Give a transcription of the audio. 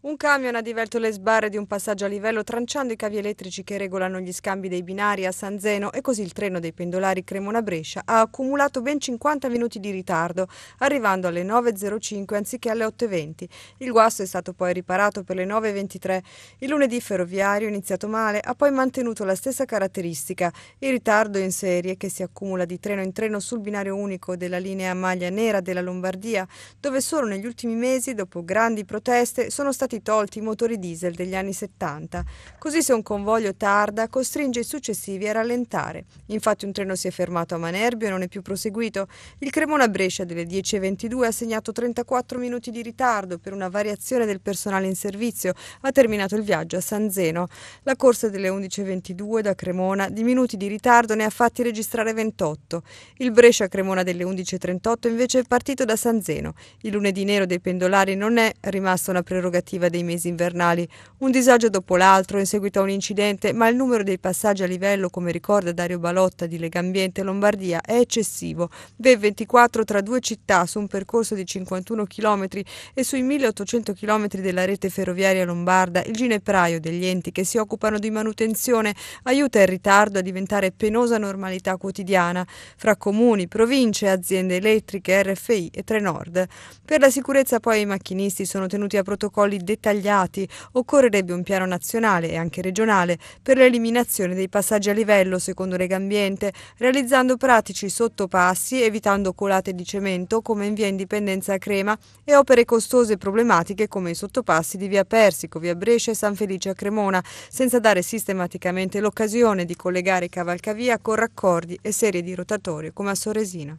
Un camion ha divelto le sbarre di un passaggio a livello tranciando i cavi elettrici che regolano gli scambi dei binari a San Zeno e così il treno dei pendolari Cremona-Brescia ha accumulato ben 50 minuti di ritardo, arrivando alle 9.05 anziché alle 8.20. Il guasto è stato poi riparato per le 9.23. Il lunedì ferroviario, iniziato male, ha poi mantenuto la stessa caratteristica. Il ritardo in serie che si accumula di treno in treno sul binario unico della linea maglia nera della Lombardia, dove solo negli ultimi mesi, dopo grandi proteste, sono stati stati tolti i motori diesel degli anni 70. Così se un convoglio tarda costringe i successivi a rallentare. Infatti un treno si è fermato a Manerbio e non è più proseguito. Il Cremona-Brescia delle 10.22 ha segnato 34 minuti di ritardo per una variazione del personale in servizio. Ha terminato il viaggio a San Zeno. La corsa delle 11.22 da Cremona di minuti di ritardo ne ha fatti registrare 28. Il Brescia-Cremona delle 11.38 invece è partito da San Zeno. Il lunedì nero dei pendolari non è rimasta una prerogativa lavorativa dei mesi invernali. Un disagio dopo l'altro in seguito a un incidente, ma il numero dei passaggi a livello, come ricorda Dario Balotta di Legambiente Lombardia, è eccessivo. Ben 24 tra due città su un percorso di 51 km e sui 1800 km della rete ferroviaria lombarda, il ginepraio degli enti che si occupano di manutenzione aiuta il ritardo a diventare penosa normalità quotidiana fra comuni, province, aziende elettriche, RFI e Trenord. Per la sicurezza poi i macchinisti sono tenuti a protocolli dettagliati, occorrerebbe un piano nazionale e anche regionale per l'eliminazione dei passaggi a livello secondo Legambiente, realizzando pratici sottopassi, evitando colate di cemento come in via Indipendenza a Crema e opere costose e problematiche come i sottopassi di via Persico, via Brescia e San Felice a Cremona, senza dare sistematicamente l'occasione di collegare Cavalcavia con raccordi e serie di rotatorie come a Soresina.